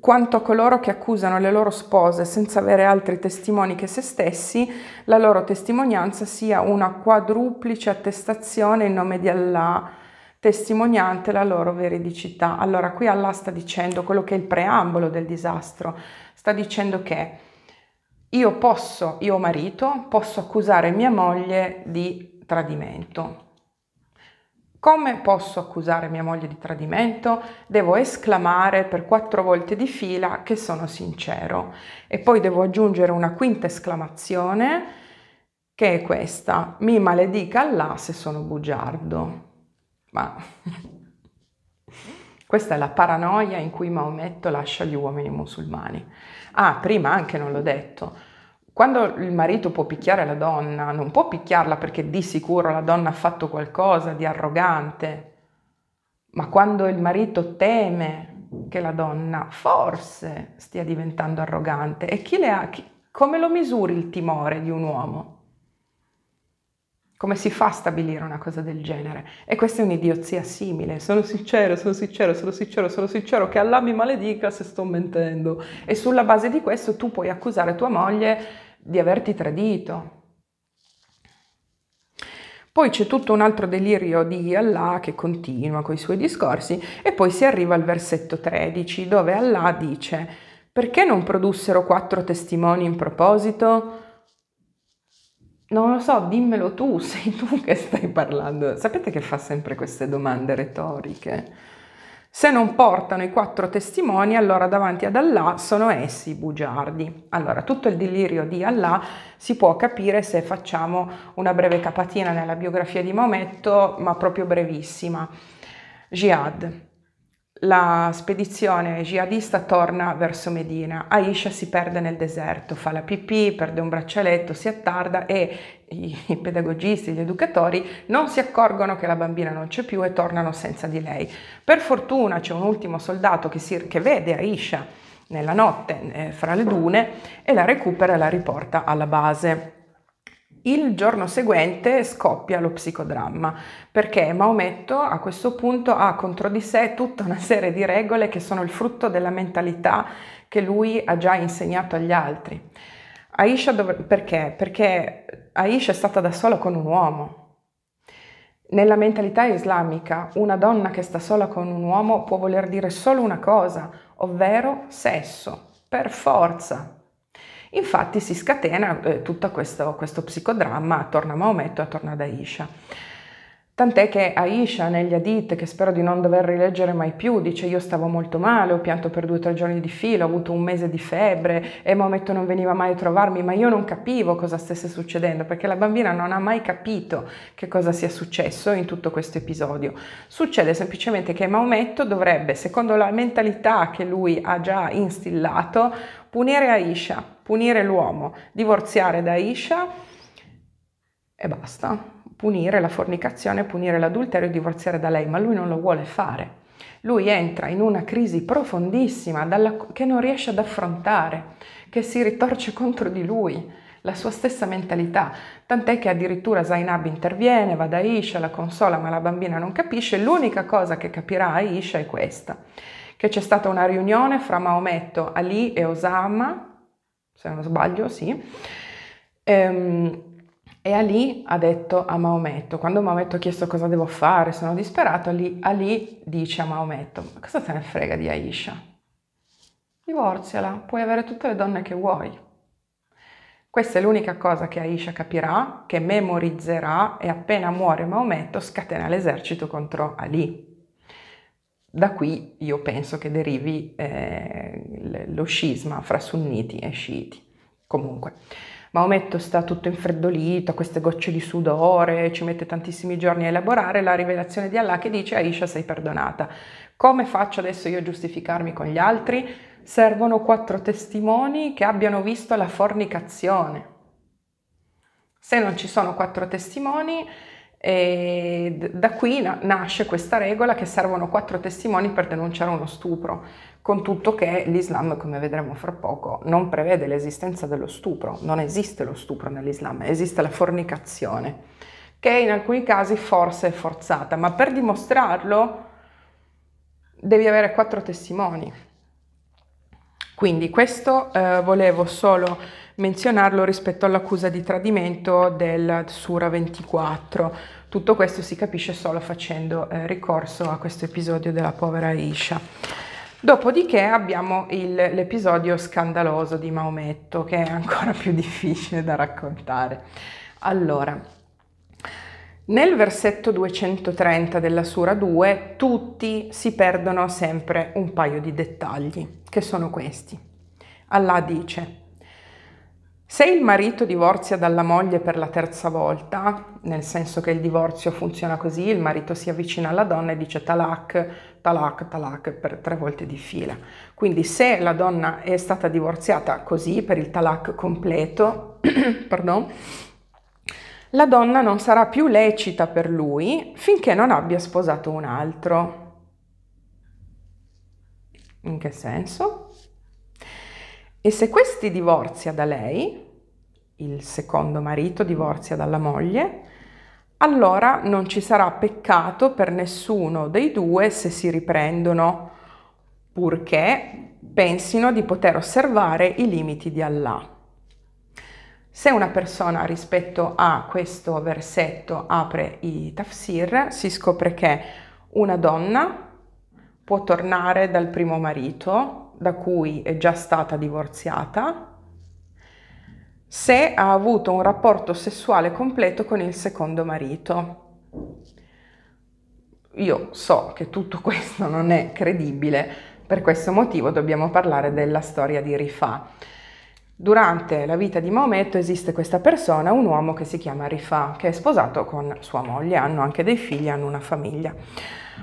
quanto a coloro che accusano le loro spose senza avere altri testimoni che se stessi, la loro testimonianza sia una quadruplice attestazione in nome di Allah testimoniante la loro veridicità. Allora qui Allah sta dicendo quello che è il preambolo del disastro, sta dicendo che io posso, io marito, posso accusare mia moglie di tradimento, come posso accusare mia moglie di tradimento? Devo esclamare per quattro volte di fila che sono sincero e poi devo aggiungere una quinta esclamazione che è questa, mi maledica Allah se sono bugiardo. Ma questa è la paranoia in cui Maometto lascia gli uomini musulmani. Ah, prima anche non l'ho detto, quando il marito può picchiare la donna, non può picchiarla perché di sicuro la donna ha fatto qualcosa di arrogante, ma quando il marito teme che la donna forse stia diventando arrogante, e chi le ha, chi, come lo misuri il timore di un uomo? Come si fa a stabilire una cosa del genere? E questa è un'idiozia simile. Sono sincero, sono sincero, sono sincero, sono sincero, che Allah mi maledica se sto mentendo. E sulla base di questo tu puoi accusare tua moglie di averti tradito. Poi c'è tutto un altro delirio di Allah che continua con i suoi discorsi e poi si arriva al versetto 13 dove Allah dice perché non produssero quattro testimoni in proposito? Non lo so, dimmelo tu, sei tu che stai parlando. Sapete che fa sempre queste domande retoriche? Se non portano i quattro testimoni, allora davanti ad Allah sono essi bugiardi. Allora, tutto il delirio di Allah si può capire se facciamo una breve capatina nella biografia di Maometto, ma proprio brevissima. Jihad la spedizione jihadista torna verso Medina. Aisha si perde nel deserto, fa la pipì, perde un braccialetto, si attarda e i pedagogisti, gli educatori non si accorgono che la bambina non c'è più e tornano senza di lei. Per fortuna c'è un ultimo soldato che, si, che vede Aisha nella notte eh, fra le dune e la recupera e la riporta alla base. Il giorno seguente scoppia lo psicodramma perché Maometto a questo punto ha contro di sé tutta una serie di regole che sono il frutto della mentalità che lui ha già insegnato agli altri. Aisha dov- perché? Perché Aisha è stata da sola con un uomo. Nella mentalità islamica una donna che sta sola con un uomo può voler dire solo una cosa, ovvero sesso, per forza, Infatti si scatena eh, tutto questo, questo, psicodramma attorno a Maometto e attorno ad Aisha. Tant'è che Aisha negli Hadith, che spero di non dover rileggere mai più, dice io stavo molto male, ho pianto per due o tre giorni di filo, ho avuto un mese di febbre e Maometto non veniva mai a trovarmi, ma io non capivo cosa stesse succedendo, perché la bambina non ha mai capito che cosa sia successo in tutto questo episodio. Succede semplicemente che Maometto dovrebbe, secondo la mentalità che lui ha già instillato, punire Aisha, punire l'uomo, divorziare da Aisha e basta punire la fornicazione, punire l'adulterio e divorziare da lei, ma lui non lo vuole fare. Lui entra in una crisi profondissima dalla, che non riesce ad affrontare, che si ritorce contro di lui, la sua stessa mentalità, tant'è che addirittura Zainab interviene, va da Isha, la consola, ma la bambina non capisce, l'unica cosa che capirà Isha è questa, che c'è stata una riunione fra Maometto, Ali e Osama, se non sbaglio, sì, ehm, e Ali ha detto a Maometto, quando Maometto ha chiesto cosa devo fare, sono disperato, Ali, Ali dice a Maometto, ma cosa te ne frega di Aisha? Divorziala, puoi avere tutte le donne che vuoi. Questa è l'unica cosa che Aisha capirà, che memorizzerà e appena muore Maometto scatena l'esercito contro Ali. Da qui io penso che derivi eh, lo scisma fra sunniti e sciiti. Comunque. Maometto sta tutto infreddolito, queste gocce di sudore, ci mette tantissimi giorni a elaborare la rivelazione di Allah che dice Aisha sei perdonata. Come faccio adesso io a giustificarmi con gli altri? Servono quattro testimoni che abbiano visto la fornicazione. Se non ci sono quattro testimoni, e da qui nasce questa regola che servono quattro testimoni per denunciare uno stupro, con tutto che l'Islam, come vedremo fra poco, non prevede l'esistenza dello stupro, non esiste lo stupro nell'Islam, esiste la fornicazione, che in alcuni casi forse è forzata, ma per dimostrarlo devi avere quattro testimoni. Quindi questo eh, volevo solo menzionarlo rispetto all'accusa di tradimento del Sura 24. Tutto questo si capisce solo facendo eh, ricorso a questo episodio della povera Isha. Dopodiché abbiamo il, l'episodio scandaloso di Maometto, che è ancora più difficile da raccontare. Allora, nel versetto 230 della Sura 2 tutti si perdono sempre un paio di dettagli, che sono questi. Allah dice, se il marito divorzia dalla moglie per la terza volta, nel senso che il divorzio funziona così, il marito si avvicina alla donna e dice talak, talak, talak per tre volte di fila. Quindi se la donna è stata divorziata così per il talak completo, pardon, la donna non sarà più lecita per lui finché non abbia sposato un altro. In che senso? E se questi divorzia da lei, il secondo marito divorzia dalla moglie, allora non ci sarà peccato per nessuno dei due se si riprendono, purché pensino di poter osservare i limiti di Allah. Se una persona rispetto a questo versetto apre i tafsir, si scopre che una donna può tornare dal primo marito da cui è già stata divorziata se ha avuto un rapporto sessuale completo con il secondo marito. Io so che tutto questo non è credibile, per questo motivo dobbiamo parlare della storia di Rifà. Durante la vita di Maometto esiste questa persona, un uomo che si chiama Rifà, che è sposato con sua moglie, hanno anche dei figli, hanno una famiglia.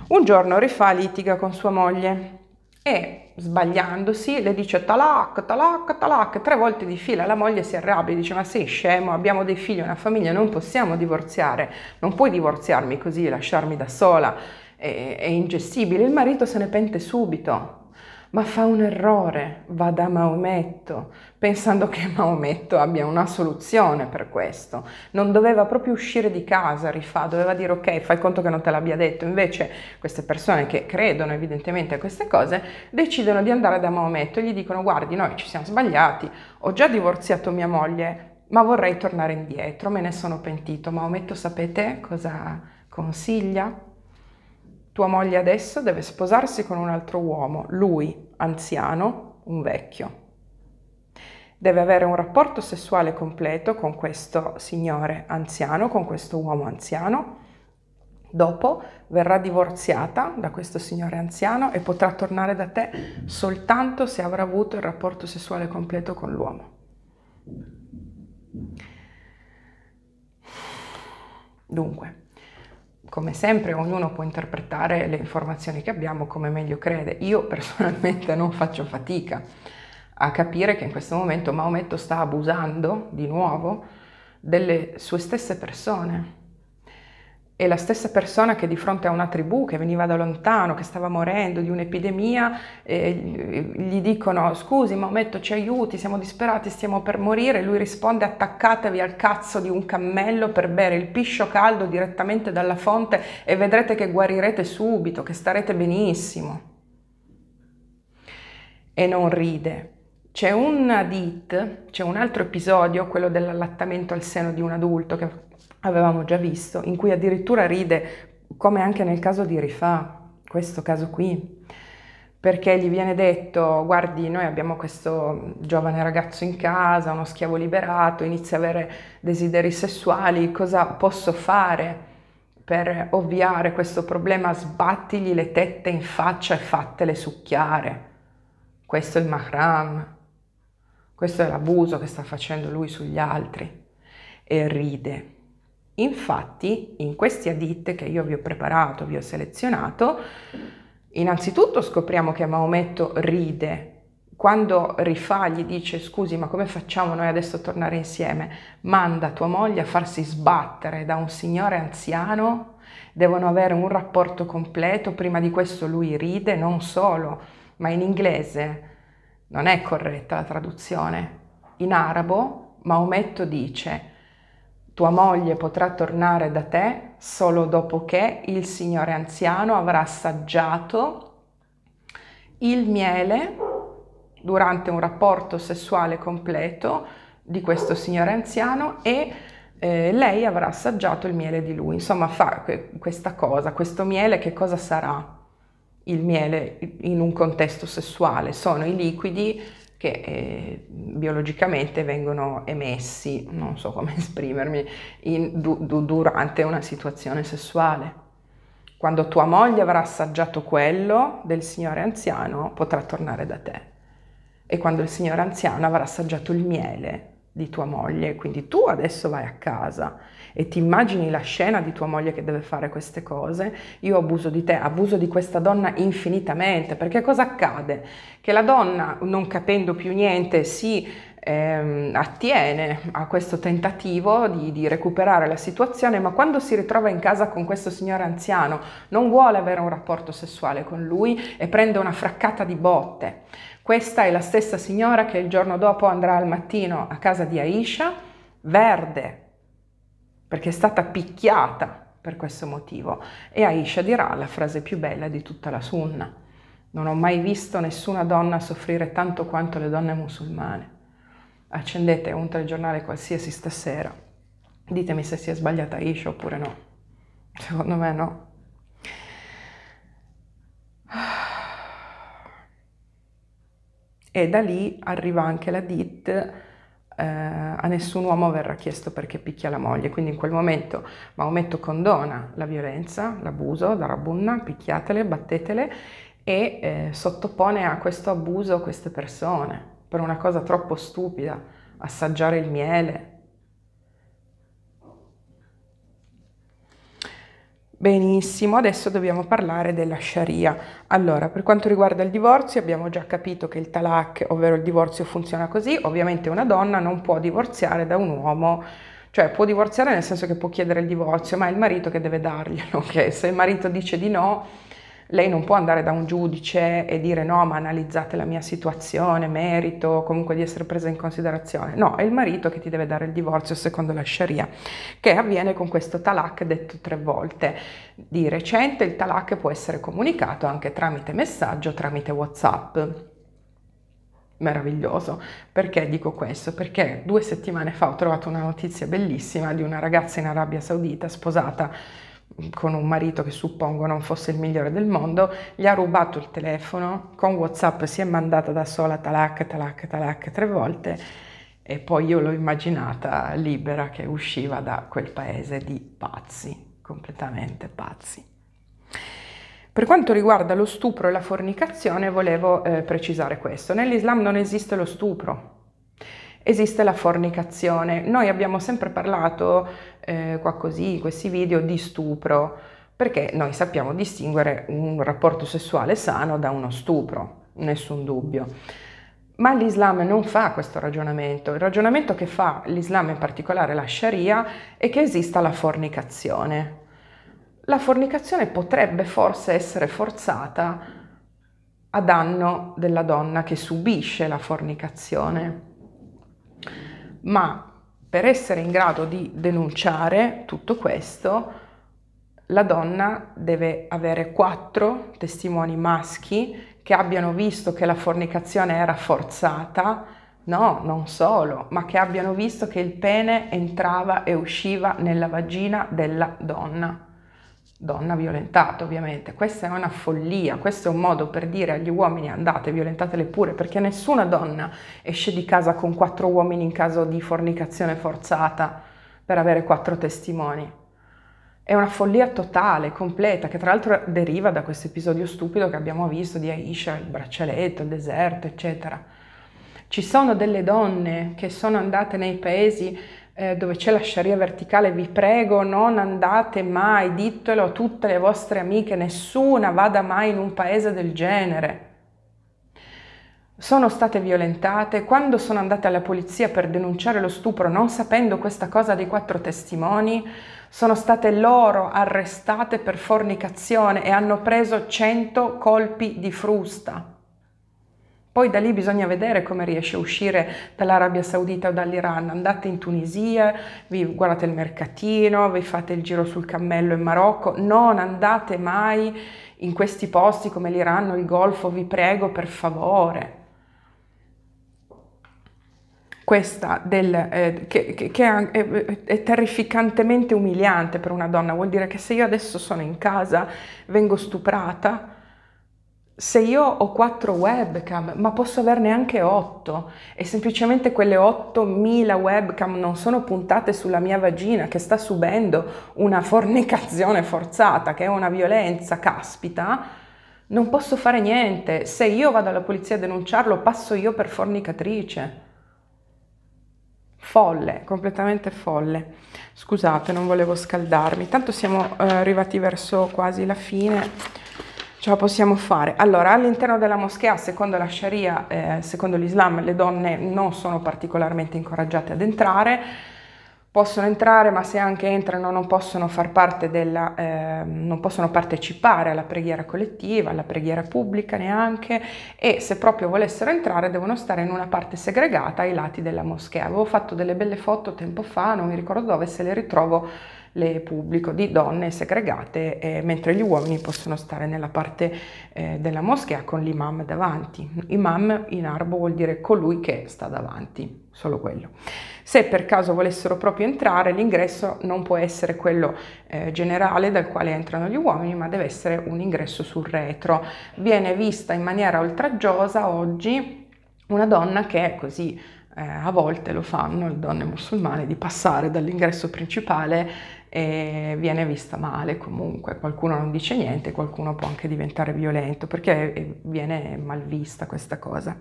Un giorno Rifà litiga con sua moglie e sbagliandosi, le dice talac, talac, talac, tre volte di fila la moglie si arrabbia, e dice ma sei scemo, abbiamo dei figli, una famiglia, non possiamo divorziare, non puoi divorziarmi così, lasciarmi da sola, è, è ingestibile, il marito se ne pente subito, ma fa un errore, va da Maometto, pensando che Maometto abbia una soluzione per questo. Non doveva proprio uscire di casa, rifà, doveva dire ok, fai conto che non te l'abbia detto. Invece queste persone che credono evidentemente a queste cose decidono di andare da Maometto e gli dicono guardi, noi ci siamo sbagliati, ho già divorziato mia moglie, ma vorrei tornare indietro, me ne sono pentito. Maometto sapete cosa consiglia? Tua moglie adesso deve sposarsi con un altro uomo, lui, anziano, un vecchio. Deve avere un rapporto sessuale completo con questo signore anziano, con questo uomo anziano. Dopo verrà divorziata da questo signore anziano e potrà tornare da te soltanto se avrà avuto il rapporto sessuale completo con l'uomo. Dunque, come sempre ognuno può interpretare le informazioni che abbiamo come meglio crede. Io personalmente non faccio fatica a capire che in questo momento Maometto sta abusando di nuovo delle sue stesse persone e la stessa persona che di fronte a una tribù che veniva da lontano, che stava morendo di un'epidemia, eh, gli dicono scusi Maometto ci aiuti, siamo disperati, stiamo per morire, lui risponde attaccatevi al cazzo di un cammello per bere il piscio caldo direttamente dalla fonte e vedrete che guarirete subito, che starete benissimo. E non ride. C'è un dit, c'è un altro episodio, quello dell'allattamento al seno di un adulto che avevamo già visto, in cui addirittura ride, come anche nel caso di Rifà, questo caso qui, perché gli viene detto, guardi, noi abbiamo questo giovane ragazzo in casa, uno schiavo liberato, inizia a avere desideri sessuali, cosa posso fare? per ovviare questo problema sbattigli le tette in faccia e fattele succhiare. Questo è il mahram, questo è l'abuso che sta facendo lui sugli altri. E ride. Infatti, in questi hadith che io vi ho preparato, vi ho selezionato, innanzitutto scopriamo che Maometto ride quando Rifà gli dice scusi ma come facciamo noi adesso a tornare insieme? Manda tua moglie a farsi sbattere da un signore anziano, devono avere un rapporto completo, prima di questo lui ride, non solo, ma in inglese non è corretta la traduzione. In arabo Maometto dice tua moglie potrà tornare da te solo dopo che il signore anziano avrà assaggiato il miele durante un rapporto sessuale completo di questo signore anziano e eh, lei avrà assaggiato il miele di lui. Insomma, fa questa cosa, questo miele che cosa sarà? Il miele in un contesto sessuale sono i liquidi che eh, biologicamente vengono emessi, non so come esprimermi, in, du, du, durante una situazione sessuale. Quando tua moglie avrà assaggiato quello del signore anziano, potrà tornare da te. E quando il signore anziano avrà assaggiato il miele di tua moglie, quindi tu adesso vai a casa e ti immagini la scena di tua moglie che deve fare queste cose, io abuso di te, abuso di questa donna infinitamente, perché cosa accade? Che la donna, non capendo più niente, si ehm, attiene a questo tentativo di, di, recuperare la situazione, ma quando si ritrova in casa con questo signore anziano non vuole avere un rapporto sessuale con lui e prende una fraccata di botte. Questa è la stessa signora che il giorno dopo andrà al mattino a casa di Aisha, verde, perché è stata picchiata per questo motivo. E Aisha dirà la frase più bella di tutta la sunna. Non ho mai visto nessuna donna soffrire tanto quanto le donne musulmane. Accendete un telegiornale qualsiasi stasera, ditemi se si è sbagliata Aisha oppure no. Secondo me no. E da lì arriva anche la DIT eh, a nessun uomo verrà chiesto perché picchia la moglie, quindi in quel momento Maometto condona la violenza, l'abuso, la rabunna, picchiatele, battetele e eh, sottopone a questo abuso queste persone per una cosa troppo stupida, assaggiare il miele, Benissimo, adesso dobbiamo parlare della Sharia. Allora, per quanto riguarda il divorzio, abbiamo già capito che il talak, ovvero il divorzio, funziona così. Ovviamente una donna non può divorziare da un uomo, cioè può divorziare nel senso che può chiedere il divorzio, ma è il marito che deve darglielo, ok? Se il marito dice di no, lei non può andare da un giudice e dire no, ma analizzate la mia situazione, merito, comunque di essere presa in considerazione. No, è il marito che ti deve dare il divorzio secondo la Sharia, che avviene con questo talak detto tre volte. Di recente il talak può essere comunicato anche tramite messaggio, tramite WhatsApp meraviglioso. Perché dico questo? Perché due settimane fa ho trovato una notizia bellissima di una ragazza in Arabia Saudita sposata con un marito che suppongo non fosse il migliore del mondo, gli ha rubato il telefono, con Whatsapp si è mandata da sola talac, talac, talac tre volte e poi io l'ho immaginata libera che usciva da quel paese di pazzi, completamente pazzi. Per quanto riguarda lo stupro e la fornicazione, volevo eh, precisare questo. Nell'Islam non esiste lo stupro, esiste la fornicazione. Noi abbiamo sempre parlato eh, qua così, in questi video, di stupro, perché noi sappiamo distinguere un rapporto sessuale sano da uno stupro, nessun dubbio. Ma l'Islam non fa questo ragionamento. Il ragionamento che fa l'Islam, in particolare la Sharia, è che esista la fornicazione. La fornicazione potrebbe forse essere forzata a danno della donna che subisce la fornicazione ma per essere in grado di denunciare tutto questo, la donna deve avere quattro testimoni maschi che abbiano visto che la fornicazione era forzata, no, non solo, ma che abbiano visto che il pene entrava e usciva nella vagina della donna donna violentata ovviamente, questa è una follia, questo è un modo per dire agli uomini andate, violentatele pure, perché nessuna donna esce di casa con quattro uomini in caso di fornicazione forzata per avere quattro testimoni. È una follia totale, completa, che tra l'altro deriva da questo episodio stupido che abbiamo visto di Aisha, il braccialetto, il deserto, eccetera. Ci sono delle donne che sono andate nei paesi eh, dove c'è la sciaria verticale, vi prego non andate mai, ditelo a tutte le vostre amiche, nessuna vada mai in un paese del genere. Sono state violentate, quando sono andate alla polizia per denunciare lo stupro non sapendo questa cosa dei quattro testimoni, sono state loro arrestate per fornicazione e hanno preso 100 colpi di frusta. Poi da lì bisogna vedere come riesce a uscire dall'Arabia Saudita o dall'Iran. Andate in Tunisia, vi guardate il mercatino, vi fate il giro sul cammello in Marocco. Non andate mai in questi posti come l'Iran o il Golfo, vi prego per favore. Questa del, eh, che, che, che è, è, terrificantemente umiliante per una donna, vuol dire che se io adesso sono in casa, vengo stuprata, se io ho quattro webcam, ma posso averne anche otto e semplicemente quelle 8.000 webcam non sono puntate sulla mia vagina che sta subendo una fornicazione forzata, che è una violenza, caspita, non posso fare niente. Se io vado alla polizia a denunciarlo, passo io per fornicatrice. Folle, completamente folle. Scusate, non volevo scaldarmi. Tanto siamo eh, arrivati verso quasi la fine ce la possiamo fare. Allora, all'interno della moschea, secondo la Sharia, eh, secondo l'Islam, le donne non sono particolarmente incoraggiate ad entrare, possono entrare, ma se anche entrano non possono, far parte della, eh, non possono partecipare alla preghiera collettiva, alla preghiera pubblica neanche, e se proprio volessero entrare devono stare in una parte segregata ai lati della moschea. Avevo fatto delle belle foto tempo fa, non mi ricordo dove, se le ritrovo le pubblico di donne segregate, eh, mentre gli uomini possono stare nella parte eh, della moschea con l'imam davanti. Imam in arabo vuol dire colui che sta davanti, solo quello. Se per caso volessero proprio entrare, l'ingresso non può essere quello eh, generale dal quale entrano gli uomini, ma deve essere un ingresso sul retro. Viene vista in maniera oltraggiosa oggi una donna che è così eh, a volte lo fanno le donne musulmane di passare dall'ingresso principale e viene vista male comunque, qualcuno non dice niente, qualcuno può anche diventare violento perché viene mal vista questa cosa.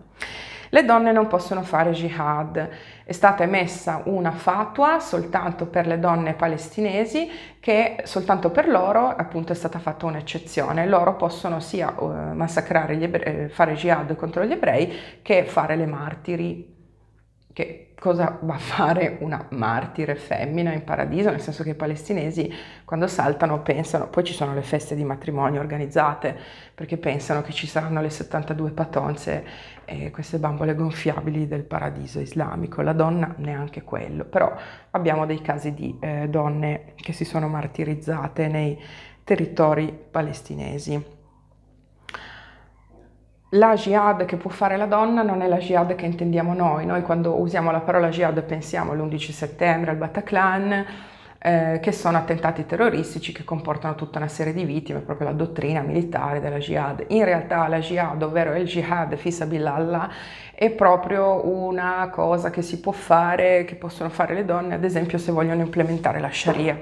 Le donne non possono fare jihad, è stata emessa una fatua soltanto per le donne palestinesi che soltanto per loro appunto è stata fatta un'eccezione, loro possono sia eh, massacrare gli ebrei, eh, fare jihad contro gli ebrei che fare le martiri, che cosa va a fare una martire femmina in paradiso, nel senso che i palestinesi quando saltano pensano, poi ci sono le feste di matrimonio organizzate, perché pensano che ci saranno le 72 patonze, eh, queste bambole gonfiabili del paradiso islamico, la donna neanche quello, però abbiamo dei casi di eh, donne che si sono martirizzate nei territori palestinesi la jihad che può fare la donna non è la jihad che intendiamo noi. Noi quando usiamo la parola jihad pensiamo all'11 settembre, al Bataclan, eh, che sono attentati terroristici che comportano tutta una serie di vittime, proprio la dottrina militare della jihad. In realtà la jihad, ovvero il jihad fissa fisabillallah, è proprio una cosa che si può fare, che possono fare le donne, ad esempio se vogliono implementare la sharia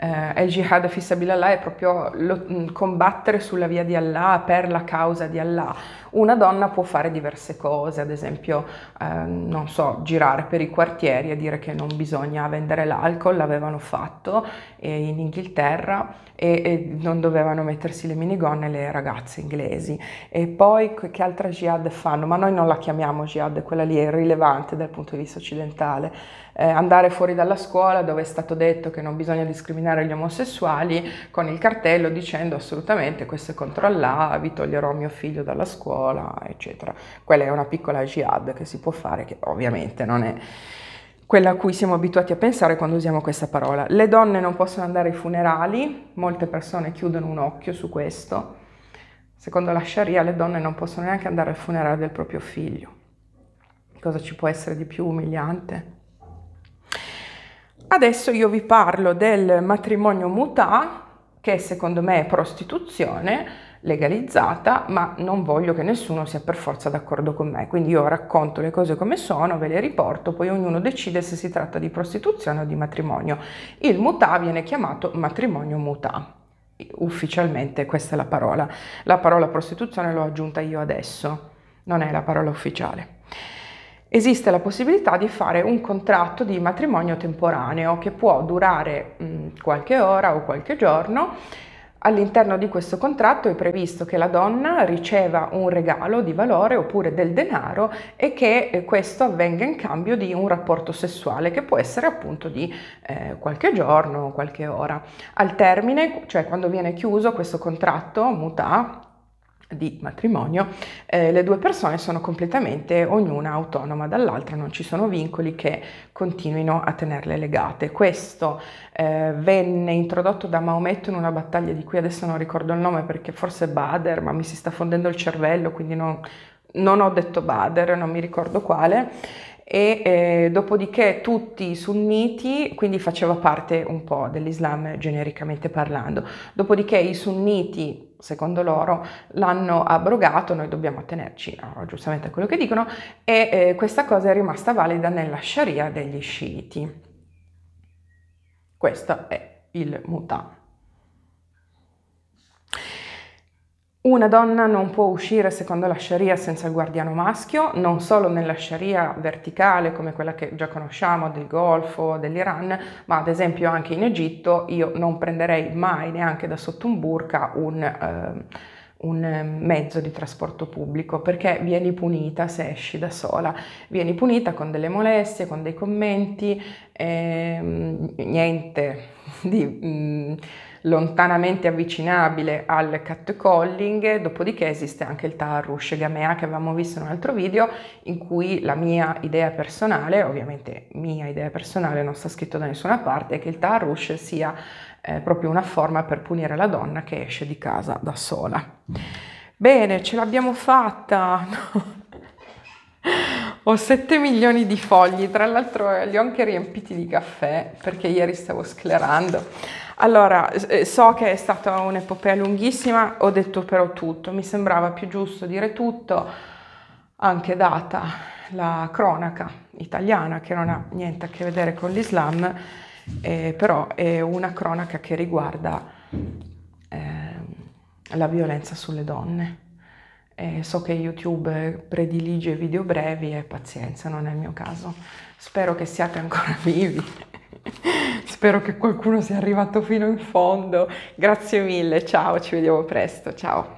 eh, il jihad fi Allah è proprio lo, mm, combattere sulla via di Allah per la causa di Allah. Una donna può fare diverse cose, ad esempio, eh, non so, girare per i quartieri e dire che non bisogna vendere l'alcol, l'avevano fatto in Inghilterra e, e non dovevano mettersi le minigonne le ragazze inglesi. E poi che altra jihad fanno? Ma noi non la chiamiamo jihad, quella lì è irrilevante dal punto di vista occidentale. Eh, andare fuori dalla scuola dove è stato detto che non bisogna discriminare gli omosessuali con il cartello dicendo assolutamente questo è contro Allah, vi toglierò mio figlio dalla scuola, eccetera. Quella è una piccola jihad che si può fare che ovviamente non è quella a cui siamo abituati a pensare quando usiamo questa parola. Le donne non possono andare ai funerali, molte persone chiudono un occhio su questo. Secondo la Sharia le donne non possono neanche andare al funerale del proprio figlio. Cosa ci può essere di più umiliante? Adesso io vi parlo del matrimonio mutà, che secondo me è prostituzione, legalizzata, ma non voglio che nessuno sia per forza d'accordo con me. Quindi io racconto le cose come sono, ve le riporto, poi ognuno decide se si tratta di prostituzione o di matrimonio. Il mutà viene chiamato matrimonio mutà. Ufficialmente questa è la parola. La parola prostituzione l'ho aggiunta io adesso, non è la parola ufficiale. Esiste la possibilità di fare un contratto di matrimonio temporaneo che può durare mh, qualche ora o qualche giorno All'interno di questo contratto è previsto che la donna riceva un regalo di valore oppure del denaro e che eh, questo avvenga in cambio di un rapporto sessuale che può essere appunto di eh, qualche giorno, qualche ora. Al termine, cioè quando viene chiuso questo contratto muta di matrimonio, eh, le due persone sono completamente ognuna autonoma dall'altra, non ci sono vincoli che continuino a tenerle legate. Questo eh, venne introdotto da Maometto in una battaglia di cui adesso non ricordo il nome perché forse è Bader, ma mi si sta fondendo il cervello, quindi non, non ho detto Bader, non mi ricordo quale. E eh, dopodiché tutti i sunniti, quindi faceva parte un po' dell'Islam genericamente parlando, dopodiché i sunniti secondo loro l'hanno abrogato, noi dobbiamo attenerci no, giustamente a quello che dicono e eh, questa cosa è rimasta valida nella Sharia degli sciiti. Questo è il mutante. Una donna non può uscire secondo la Sharia senza il guardiano maschio, non solo nella Sharia verticale come quella che già conosciamo del Golfo, dell'Iran, ma ad esempio anche in Egitto io non prenderei mai neanche da sotto un burka un, eh, un ehm, mezzo di trasporto pubblico perché vieni punita se esci da sola, vieni punita con delle molestie, con dei commenti, eh, niente di... Mm, lontanamente avvicinabile al catcalling, dopodiché esiste anche il Tarush Gamea che avevamo visto in un altro video in cui la mia idea personale, ovviamente mia idea personale non sta scritto da nessuna parte, è che il Tarush sia eh, proprio una forma per punire la donna che esce di casa da sola. Bene, ce l'abbiamo fatta! ho 7 milioni di fogli, tra l'altro eh, li ho anche riempiti di caffè perché ieri stavo sclerando. Allora, eh, so che è stata un'epopea lunghissima, ho detto però tutto, mi sembrava più giusto dire tutto, anche data la cronaca italiana che non ha niente a che vedere con l'Islam, eh, però è una cronaca che riguarda eh, la violenza sulle donne. Eh, so che YouTube predilige video brevi e pazienza, non è il mio caso. Spero che siate ancora vivi. Spero che qualcuno sia arrivato fino in fondo. Grazie mille, ciao, ci vediamo presto, ciao.